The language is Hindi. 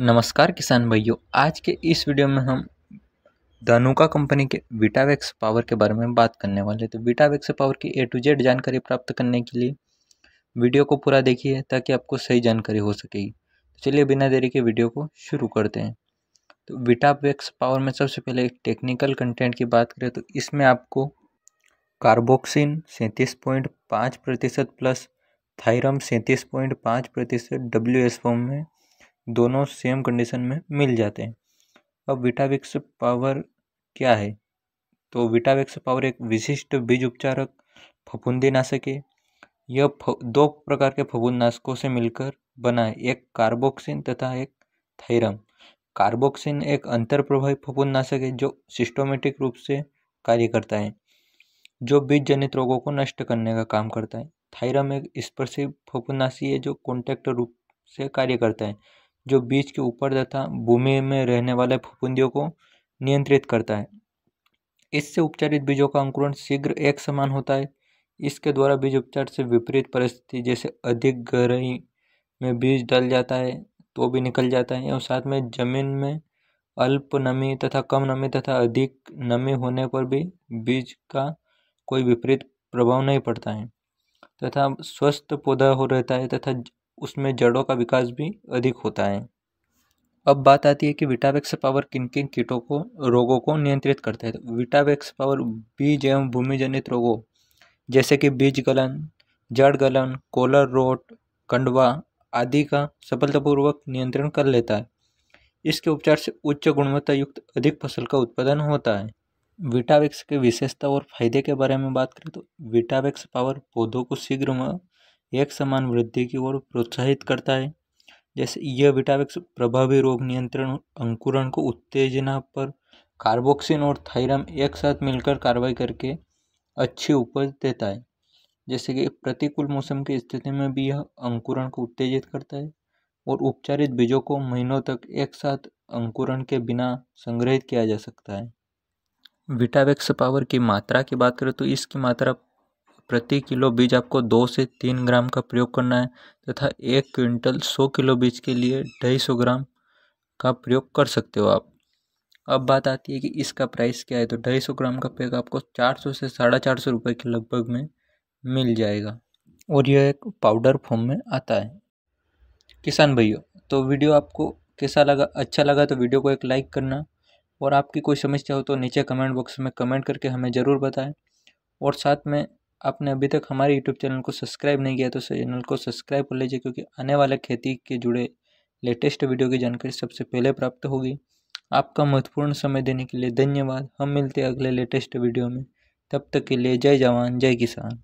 नमस्कार किसान भाइयों आज के इस वीडियो में हम धनुका कंपनी के विटावैक्स पावर के बारे में बात करने वाले तो वीटावैक्स पावर की ए टू जेड जानकारी प्राप्त करने के लिए वीडियो को पूरा देखिए ताकि आपको सही जानकारी हो सकेगी तो चलिए बिना देरी के वीडियो को शुरू करते हैं तो विटावैक्स पावर में सबसे पहले एक टेक्निकल कंटेंट की बात करें तो इसमें आपको कार्बोक्सिन सैंतीस पॉइंट पाँच प्रतिशत प्लस थायरम सैंतीस पॉइंट पाँच प्रतिशत डब्ल्यू एस फॉर्म में दोनों सेम कंडीशन में मिल जाते हैं अब विटाविक्स पावर क्या है तो विटाविक्स पावर एक विशिष्ट बीज उपचारक फफूंदी नाशक है यह दो प्रकार के फफूंद नाशकों से मिलकर बना है एक कार्बोक्सिन तथा एक थैरम कार्बोक्सिन एक अंतर प्रभावी फफूंद नाशक है जो सिस्टोमेटिक रूप से कार्य करता है जो बीज जनित रोगों को नष्ट करने का काम करता है थायरम एक स्पर्शी फफूंदनाशी है जो कॉन्टैक्ट रूप से कार्य करता है जो बीज के ऊपर तथा भूमि में रहने वाले फुफुंदियों को नियंत्रित करता है इससे उपचारित बीजों का अंकुरण शीघ्र एक समान होता है इसके द्वारा बीज उपचार से विपरीत परिस्थिति जैसे अधिक गहराई में बीज डल जाता है तो भी निकल जाता है और साथ में जमीन में अल्प नमी तथा कम नमी तथा अधिक नमी होने पर भी बीज का कोई विपरीत प्रभाव नहीं पड़ता है तथा स्वस्थ पौधा हो रहता है तथा उसमें जड़ों का विकास भी अधिक होता है अब बात आती है कि विटावेक्स पावर किन किन कीटों को रोगों को नियंत्रित करता है तो विटावेक्स पावर बीज एवं भूमिजनित रोगों जैसे कि बीज गलन जड़ गलन कोलर रोट कंडवा आदि का सफलतापूर्वक नियंत्रण कर लेता है इसके उपचार से उच्च गुणवत्ता युक्त अधिक फसल का उत्पादन होता है विटावेक्स के विशेषता और फायदे के बारे में बात करें तो विटावेक्स पावर पौधों को शीघ्र एक समान वृद्धि की ओर प्रोत्साहित करता है जैसे यह विटावेक्स प्रभावी रोग नियंत्रण अंकुरण को उत्तेजना पर कार्बोक्सिन और थायरम एक साथ मिलकर कार्रवाई करके अच्छी उपज देता है जैसे कि प्रतिकूल मौसम की स्थिति में भी यह अंकुरण को उत्तेजित करता है और उपचारित बीजों को महीनों तक एक साथ अंकुरण के बिना संग्रहित किया जा सकता है विटावेक्स पावर की मात्रा की बात करें तो इसकी मात्रा प्रति किलो बीज आपको दो से तीन ग्राम का प्रयोग करना है तथा एक क्विंटल सौ किलो बीज के लिए ढाई सौ ग्राम का प्रयोग कर सकते हो आप अब बात आती है कि इसका प्राइस क्या है तो ढाई सौ ग्राम का पैक आपको चार सौ से साढ़े चार सौ रुपये के लगभग में मिल जाएगा और यह एक पाउडर फॉर्म में आता है किसान भैया तो वीडियो आपको कैसा लगा अच्छा लगा तो वीडियो को एक लाइक करना और आपकी कोई समस्या हो तो नीचे कमेंट बॉक्स में कमेंट करके हमें ज़रूर बताएं और साथ में आपने अभी तक हमारे यूट्यूब चैनल को सब्सक्राइब नहीं किया तो चैनल को सब्सक्राइब कर लीजिए क्योंकि आने वाले खेती के जुड़े लेटेस्ट वीडियो की जानकारी सबसे पहले प्राप्त होगी आपका महत्वपूर्ण समय देने के लिए धन्यवाद हम मिलते हैं अगले लेटेस्ट वीडियो में तब तक के लिए जय जवान जय किसान